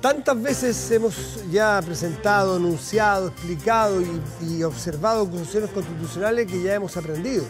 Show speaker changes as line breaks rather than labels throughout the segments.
Tantas veces hemos ya presentado, anunciado, explicado y, observado conclusiones constitucionales que ya hemos aprendido.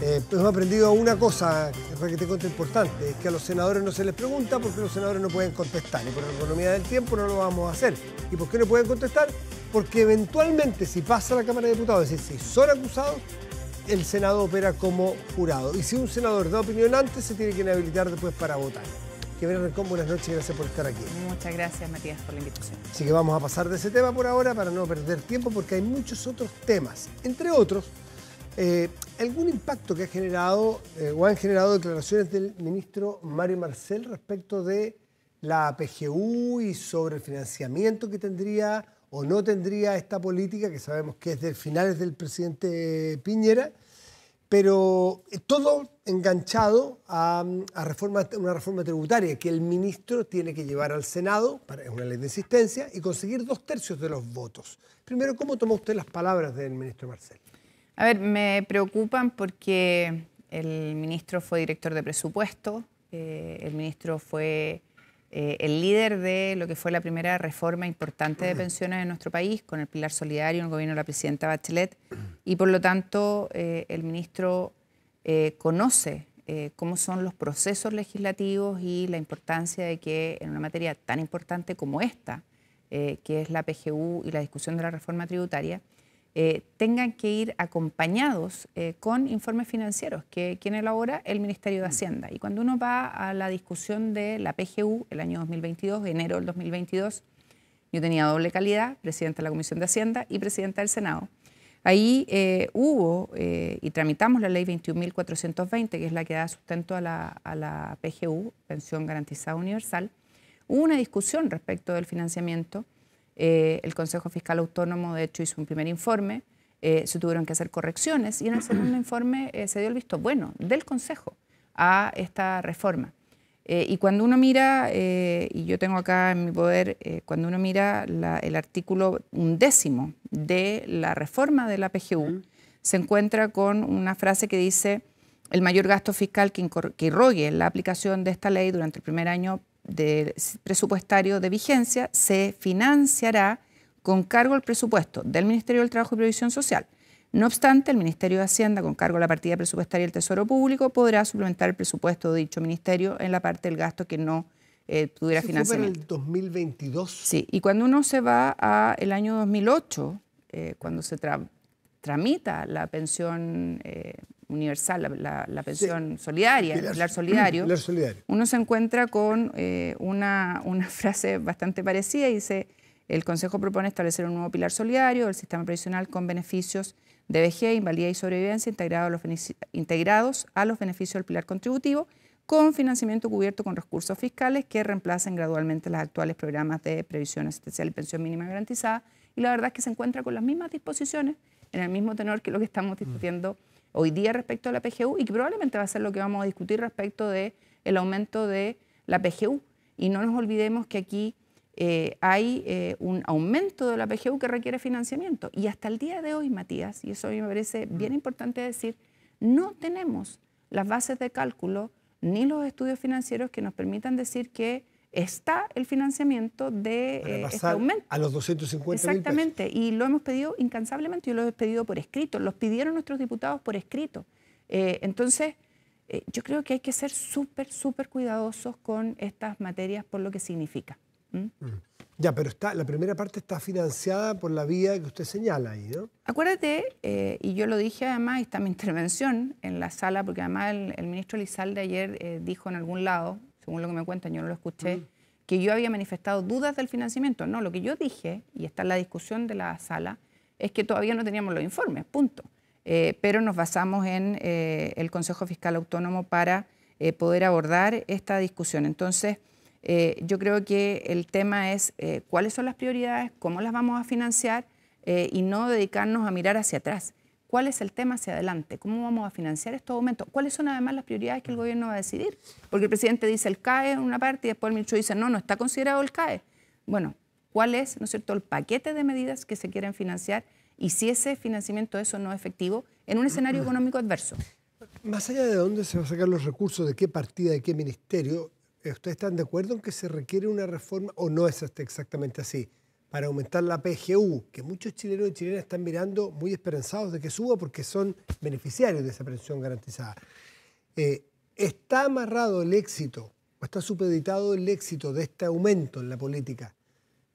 Eh, pues hemos aprendido una cosa que te cuento importante, es que a los senadores no se les pregunta porque los senadores no pueden contestar y por la economía del tiempo no lo vamos a hacer. ¿Y por qué no pueden contestar? Porque eventualmente si pasa a la Cámara de Diputados, es decir, si son acusados, el Senado opera como jurado. Y si un senador da opinión antes, se tiene que inhabilitar después para votar. Que Rencón, buenas noches y gracias por estar aquí. Muchas gracias, Matías, por la invitación. Así que vamos a pasar de ese tema por ahora para no perder tiempo porque hay muchos otros temas. Entre otros, eh, algún impacto que ha generado eh, o han generado declaraciones del ministro Mario Marcel respecto de la PGU y sobre el financiamiento que tendría o no tendría esta política que sabemos que es de finales del presidente Piñera pero eh, todo enganchado a, una reforma tributaria que el ministro tiene que llevar al Senado, es una ley de insistencia, y conseguir dos tercios de los votos. Primero, ¿cómo tomó usted las palabras del ministro Marcel?
A ver, me preocupan porque el ministro fue director de presupuesto, eh, el ministro fue eh, el líder de lo que fue la primera reforma importante de pensiones en nuestro país, con el pilar solidario en el gobierno de la presidenta Bachelet, y por lo tanto eh, el ministro eh, conoce cómo son los procesos legislativos y la importancia de que en una materia tan importante como esta, que es la PGU y la discusión de la reforma tributaria, eh, tengan que ir acompañados eh, con informes financieros que quien elabora el Ministerio de mm. Hacienda. Y cuando uno va a la discusión de la PGU el año 2022, enero del 2022, yo tenía doble calidad, presidenta de la Comisión de Hacienda y presidenta del Senado. Ahí eh, hubo y tramitamos la ley 21.420, que es la que da sustento a la, a la PGU, Pensión Garantizada Universal. Hubo una discusión respecto del financiamiento eh, el Consejo Fiscal Autónomo, de hecho, hizo un primer informe, eh, se tuvieron que hacer correcciones y en el segundo informe eh, se dio el visto bueno del Consejo a esta reforma. y cuando uno mira, y yo tengo acá en mi poder, cuando uno mira el artículo undécimo de la reforma de la PGU, se encuentra con una frase que dice, el mayor gasto fiscal que, que irrogue la aplicación de esta ley durante el primer año presupuestario de vigencia se financiará con cargo al presupuesto del Ministerio del Trabajo y Previsión Social. No obstante, el Ministerio de Hacienda, con cargo a la partida presupuestaria el Tesoro Público, podrá suplementar el presupuesto de dicho ministerio en la parte del gasto que no eh, tuviera ¿Se financiamiento. el
2022.
Sí, y cuando uno se va al año 2008, eh, cuando se tramita la pensión eh, universal, la, pensión solidaria, el pilar, solidario, uno se encuentra con eh, una, frase bastante parecida y dice, el Consejo propone establecer un nuevo pilar solidario el sistema previsional con beneficios de vejez, invalidez y sobrevivencia integrado a los integrados a los beneficios del pilar contributivo con financiamiento cubierto con recursos fiscales que reemplacen gradualmente los actuales programas de previsión asistencial y pensión mínima garantizada. Y la verdad es que se encuentra con las mismas disposiciones, en el mismo tenor que lo que estamos discutiendo hoy día respecto a la PGU y que probablemente va a ser lo que vamos a discutir respecto del el aumento de la PGU. Y no nos olvidemos que aquí eh, hay eh, un aumento de la PGU que requiere financiamiento. Y hasta el día de hoy, Matías, y eso a mí me parece mm. bien importante decir, no tenemos las bases de cálculo ni los estudios financieros que nos permitan decir que está el financiamiento de eh, este aumento.
A los 250 Exactamente,
y lo hemos pedido incansablemente, yo lo he pedido por escrito, los pidieron nuestros diputados por escrito. Eh, entonces, eh, yo creo que hay que ser súper, súper cuidadosos con estas materias por lo que
significa. Mm. Ya, pero está, la primera parte está financiada por la vía que usted señala ahí, ¿no?
Acuérdate, y yo lo dije además, y está mi intervención en la sala, porque además el ministro Lizalde ayer dijo en algún lado, según lo que me cuentan, yo no lo escuché, que yo había manifestado dudas del financiamiento. No, lo que yo dije, y está en la discusión de la sala, es que todavía no teníamos los informes, punto. Eh, pero nos basamos en eh, el Consejo Fiscal Autónomo para eh, poder abordar esta discusión. Entonces, yo creo que el tema es cuáles son las prioridades, cómo las vamos a financiar y no dedicarnos a mirar hacia atrás cuál es el tema hacia adelante, cómo vamos a financiar estos aumentos, cuáles son además las prioridades que el gobierno va a decidir. Porque el presidente dice el CAE en una parte y después el ministro dice no, no está considerado el CAE. Bueno, ¿cuál es, no es cierto, el paquete de medidas que se quieren financiar y si ese financiamiento eso no es efectivo en un escenario económico adverso?
Más allá de dónde se van a sacar los recursos, de qué partida, de qué ministerio, ¿ustedes están de acuerdo en que se requiere una reforma o no es exactamente así? para aumentar la PGU, que muchos chilenos y chilenas están mirando muy esperanzados de que suba porque son beneficiarios de esa pensión garantizada. Eh, ¿Está amarrado el éxito o está supeditado el éxito de este aumento en la política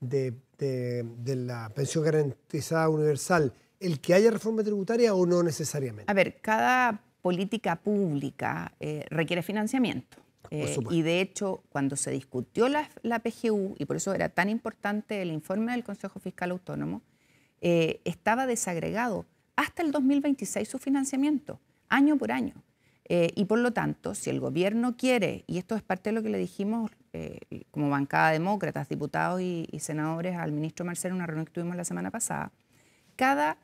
de, la pensión garantizada universal el que haya reforma tributaria o no necesariamente?
A ver, cada política pública eh, requiere financiamiento. Eh, y de hecho, cuando se discutió la, PGU, y por eso era tan importante el informe del Consejo Fiscal Autónomo, eh, estaba desagregado hasta el 2026 su financiamiento, año por año. Eh, y por lo tanto, si el gobierno quiere, y esto es parte de lo que le dijimos como bancada demócratas, diputados y, senadores al ministro Marcelo en una reunión que tuvimos la semana pasada, cada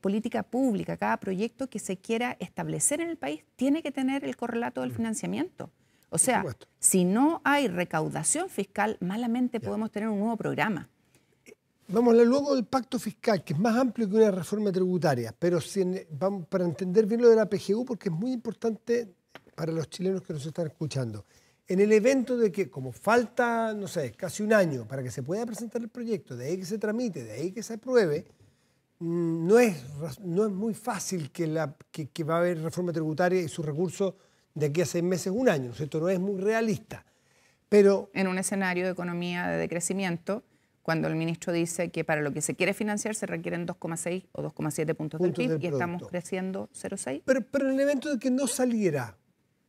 política pública, cada proyecto que se quiera establecer en el país, tiene que tener el correlato del mm. financiamiento. O sea, si no hay recaudación fiscal, malamente podemos tener un nuevo programa.
Vamos luego del pacto fiscal, que es más amplio que una reforma tributaria, pero para entender bien lo de la PGU, porque es muy importante para los chilenos que nos están escuchando. En el evento de que, como falta, no sé, casi un año para que se pueda presentar el proyecto, de ahí que se tramite, de ahí que se apruebe, mm, no es, no es muy fácil que va a haber reforma tributaria y sus recursos de aquí a seis meses, un año. Esto no es muy realista. Pero,
en un escenario de economía de decrecimiento, cuando el ministro dice que para lo que se quiere financiar se requieren 2,6 o 2,7 puntos, del PIB y estamos creciendo 0,6.
Pero, pero en el evento de que no saliera,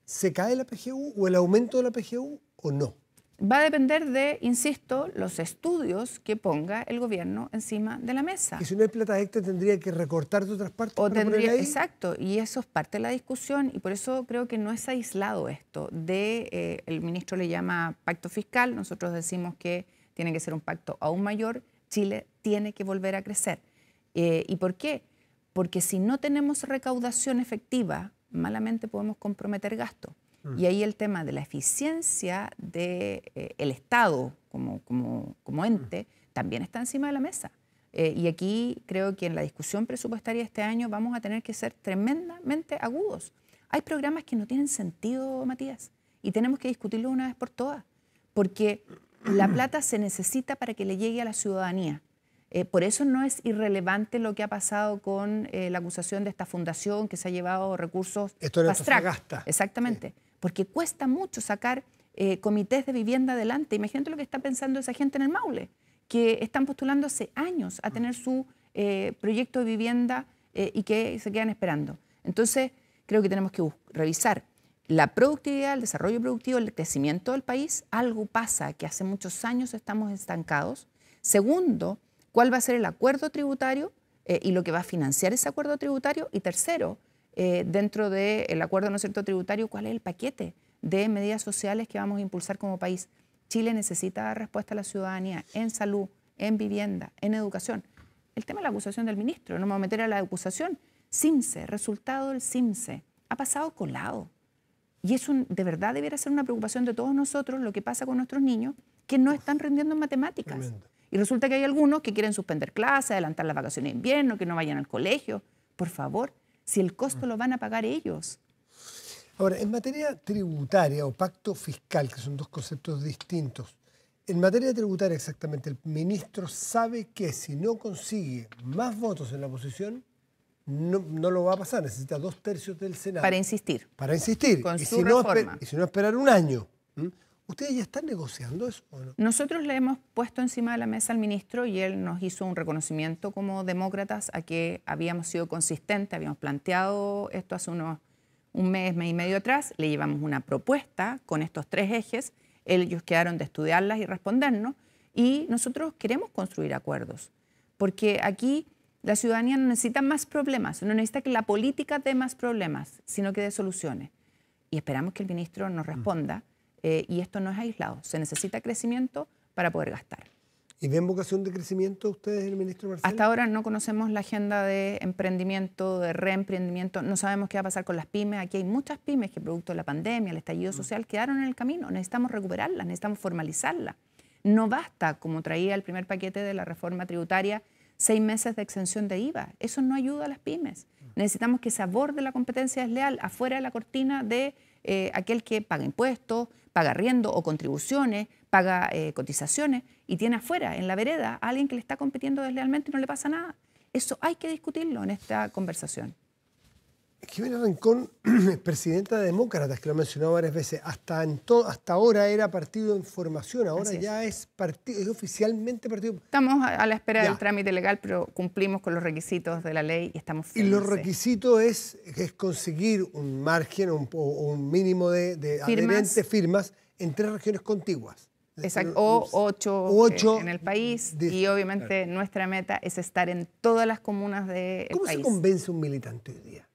¿se cae la PGU o el aumento de la PGU o no? va a depender
de, insisto, los estudios que ponga el gobierno encima de la mesa. Y
si no hay plata extra, tendría que recortar de otras partes. O tendría,
exacto, y eso es parte de la discusión, y por eso creo que no es aislado esto. De, eh, el ministro le llama pacto fiscal, nosotros decimos que tiene que ser un pacto aún mayor, Chile tiene que volver a crecer. Eh, ¿Y por qué? Porque si no tenemos recaudación efectiva, malamente podemos comprometer gasto. Mm. Y ahí el tema de la eficiencia del de, eh, el Estado como, ente mm. también está encima de la mesa. Eh, y aquí creo que en la discusión presupuestaria este año vamos a tener que ser tremendamente agudos. Hay programas que no tienen sentido, Matías, y tenemos que discutirlo una vez por todas, porque la plata se necesita para que le llegue a la ciudadanía. Eh, por eso no es irrelevante lo que ha pasado con la acusación de esta fundación que se ha llevado recursos. Esto Exactamente porque cuesta mucho sacar eh, comités de vivienda adelante. Imagínate lo que está pensando esa gente en el Maule, que están postulando hace años a tener su eh, proyecto de vivienda eh, y que se quedan esperando. Entonces, creo que tenemos que revisar la productividad, el desarrollo productivo, el crecimiento del país. Algo pasa que hace muchos años estamos estancados. Segundo, cuál va a ser el acuerdo tributario y lo que va a financiar ese acuerdo tributario. Y tercero, eh, dentro del acuerdo no cierto tributario cuál es el paquete de medidas sociales que vamos a impulsar como país. Chile necesita dar respuesta a la ciudadanía en salud, en vivienda, en educación. El tema de la acusación del ministro, no me voy a meter a la acusación. CIMSE, resultado del CIMSE, ha pasado colado. Y eso de verdad debiera ser una preocupación de todos nosotros lo que pasa con nuestros niños que no están rindiendo en matemáticas. Y resulta que hay algunos que quieren suspender clases, adelantar las vacaciones de invierno, que no vayan al colegio. Por favor, si el costo mm. lo van a pagar ellos.
Ahora, en materia tributaria o pacto fiscal, que son dos conceptos distintos, en materia tributaria exactamente, el ministro sabe que si no consigue más votos en la oposición, no, lo va a pasar, necesita dos tercios del Senado. Para insistir. Para insistir. y, si No, y si no esperar un año. ¿Ustedes ya están negociando eso
Nosotros le hemos puesto encima de la mesa al ministro y él nos hizo un reconocimiento como demócratas a que habíamos sido consistentes, habíamos planteado esto hace unos un mes, mes y medio atrás, le llevamos una propuesta con estos tres ejes, ellos quedaron de estudiarlas y respondernos, y nosotros queremos construir acuerdos, porque aquí la ciudadanía no necesita más problemas, no necesita que la política dé más problemas, sino que dé soluciones. Y esperamos que el ministro nos mm. responda eh, y esto no es aislado. Se necesita crecimiento
para poder gastar. ¿Y ven vocación de crecimiento ustedes, el ministro Hasta
ahora no conocemos la agenda de emprendimiento, de reemprendimiento, no sabemos qué va a pasar con las pymes. Aquí hay muchas pymes que producto de la pandemia, el estallido social, quedaron en el camino. Necesitamos recuperarlas, necesitamos formalizarlas. No basta, como traía el primer paquete de la reforma tributaria, seis meses de exención de IVA. Eso no ayuda a las pymes. Necesitamos que se aborde la competencia desleal afuera de la cortina de eh, aquel que paga impuestos, paga arriendo o contribuciones, paga eh, cotizaciones y tiene afuera, en la vereda, a alguien que le está compitiendo deslealmente y no le pasa nada. Eso hay que discutirlo en esta conversación.
Jimena Rincón presidenta de Demócratas, que lo ha mencionado varias veces. Hasta, en hasta ahora era partido en formación, ahora ya es. partido, oficialmente partido.
Estamos a la espera del trámite legal, pero cumplimos con los requisitos de la ley y estamos felices. Y los
requisitos es, conseguir un margen o un mínimo de, de firmas. en tres regiones contiguas. Exacto, o eh, ocho, en el
país. y obviamente nuestra meta es estar en todas las comunas de país. ¿Cómo se convence
un militante hoy día?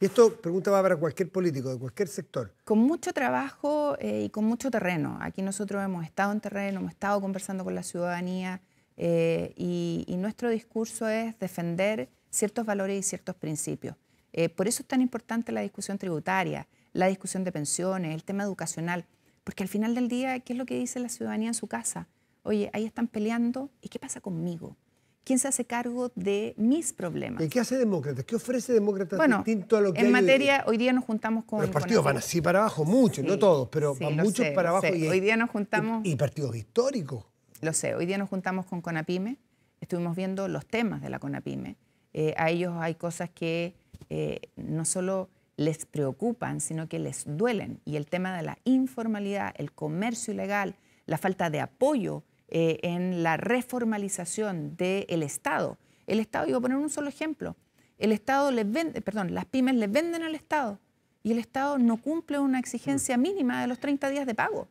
Y esto pregunta va para cualquier político, de cualquier sector.
Con mucho trabajo eh, y con mucho terreno. Aquí nosotros hemos estado en terreno, hemos estado conversando con la ciudadanía eh, y, nuestro discurso es defender ciertos valores y ciertos principios. Eh, por eso es tan importante la discusión tributaria, la discusión de pensiones, el tema educacional, porque al final del día, ¿qué es lo que dice la ciudadanía en su casa? Oye, ahí están peleando, ¿y qué pasa conmigo? quién se hace cargo de mis
problemas. ¿Y qué hace Demócrata? ¿Qué ofrece Demócrata distinto a lo que en materia,
hoy día nos juntamos con... Los partidos van así
para abajo, muchos, no todos, pero van muchos para abajo. Y, hoy día
nos juntamos... Y, partidos históricos. Lo sé, hoy día nos juntamos con Conapime, estuvimos viendo los temas de la Conapime. Eh, a ellos hay cosas que eh, no solo les preocupan, sino que les duelen. Y el tema de la informalidad, el comercio ilegal, la falta de apoyo eh, en la reformalización del Estado. El Estado, y voy a poner un solo ejemplo, el Estado les vende, perdón, las pymes les venden al Estado y el Estado no cumple una exigencia mm. mínima de los 30 días de pago.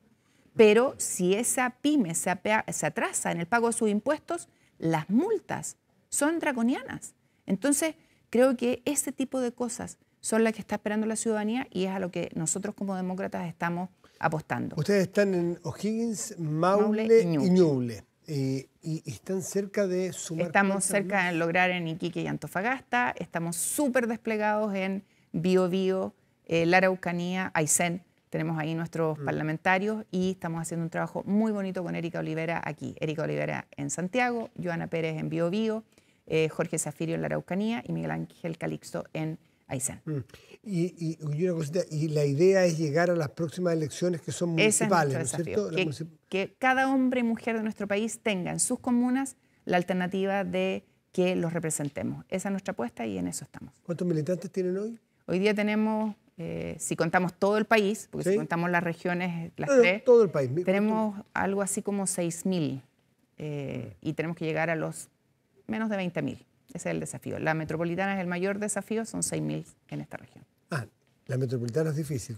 Pero si esa pyme se, se atrasa en el pago de sus impuestos, las multas son draconianas. Entonces, creo que ese tipo de cosas son las que está esperando la ciudadanía y es a lo que nosotros como demócratas estamos
apostando. Ustedes están en O'Higgins, Maule, y Ñuble. Eh, y, están cerca de su. Estamos cerca de lograr
en Iquique y Antofagasta. Estamos súper desplegados en Bio Bio, eh, la Araucanía, Aysén. Tenemos ahí nuestros mm. parlamentarios y estamos haciendo un trabajo muy bonito con Erika Olivera aquí. Erika Olivera en Santiago, Joana Pérez en Bio Bio, eh, Jorge Zafirio en la
Araucanía y Miguel Ángel Calixto en Ahí mm. Y, y, una cosita, y la idea es llegar a las próximas elecciones que son municipales, Ese es ¿cierto?
Que, cada hombre y mujer de nuestro país tenga en sus comunas la alternativa de que los representemos. Esa es nuestra apuesta y en eso estamos.
¿Cuántos militantes tienen hoy?
Hoy día tenemos, eh, si contamos todo el país, porque si contamos las regiones, las todo el país. tenemos algo así como 6.000 eh, y tenemos que llegar a los menos de 20.000. Ese es el desafío. La metropolitana es el mayor desafío, son 6.000 en esta región.
Ah, la metropolitana es difícil.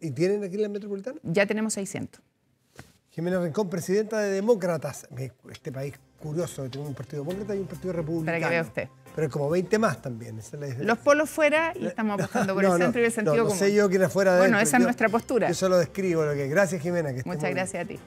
¿Y tienen aquí la metropolitana? Ya tenemos 600. Jimena Rincón, presidenta de Demócratas. Este país curioso, tiene un partido demócrata y un partido republicano. Para que vea usted. Pero como 20 más también.
los polos fuera y eh, estamos apostando por el centro y el sentido no, común. No sé
yo quién es fuera de Bueno, esa es nuestra postura. Yo solo describo lo que. Gracias, Jimena. Que Muchas gracias
a ti.